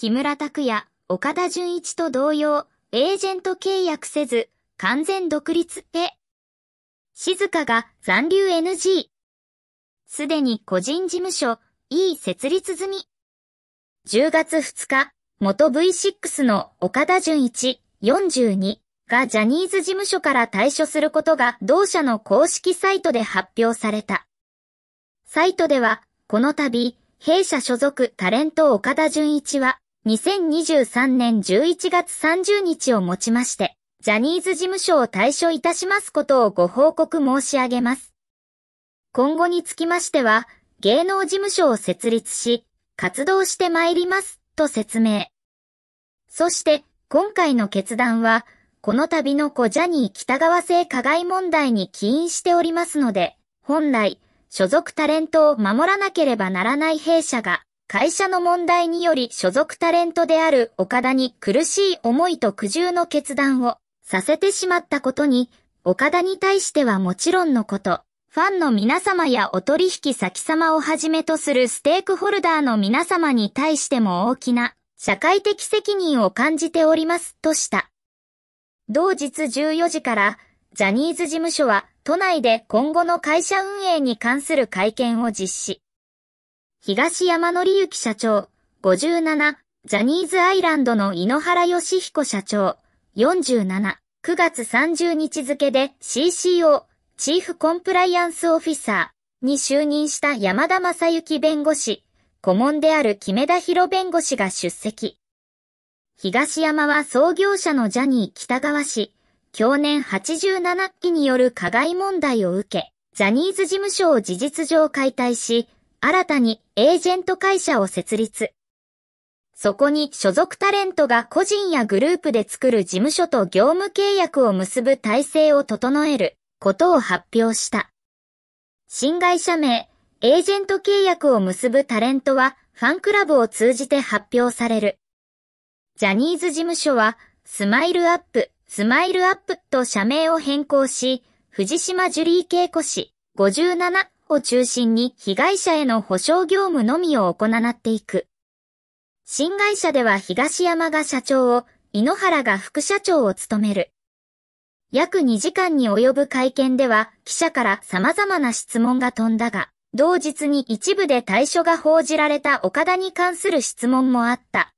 木村拓哉、岡田純一と同様、エージェント契約せず、完全独立へ。静香が残留 NG。すでに個人事務所、E 設立済み。10月2日、元 V6 の岡田純一、42がジャニーズ事務所から退所することが同社の公式サイトで発表された。サイトでは、この度、弊社所属タレント岡田純一は、2023年11月30日をもちまして、ジャニーズ事務所を退所いたしますことをご報告申し上げます。今後につきましては、芸能事務所を設立し、活動してまいります、と説明。そして、今回の決断は、この度の子ジャニー北川性加害問題に起因しておりますので、本来、所属タレントを守らなければならない弊社が、会社の問題により所属タレントである岡田に苦しい思いと苦渋の決断をさせてしまったことに、岡田に対してはもちろんのこと、ファンの皆様やお取引先様をはじめとするステークホルダーの皆様に対しても大きな社会的責任を感じておりますとした。同日14時からジャニーズ事務所は都内で今後の会社運営に関する会見を実施。東山則之社長、57、ジャニーズアイランドの井ノ原義彦社長、47、9月30日付で CCO、チーフコンプライアンスオフィサーに就任した山田正幸弁護士、顧問である木目田博弁護士が出席。東山は創業者のジャニー北川氏、去年87期による加害問題を受け、ジャニーズ事務所を事実上解体し、新たにエージェント会社を設立。そこに所属タレントが個人やグループで作る事務所と業務契約を結ぶ体制を整えることを発表した。新会社名、エージェント契約を結ぶタレントはファンクラブを通じて発表される。ジャニーズ事務所はスマイルアップ、スマイルアップと社名を変更し、藤島ジュリー恵子氏57を中心に被害者への保障業務のみを行っていく。新会社では東山が社長を、井ノ原が副社長を務める。約2時間に及ぶ会見では、記者から様々な質問が飛んだが、同日に一部で対処が報じられた岡田に関する質問もあった。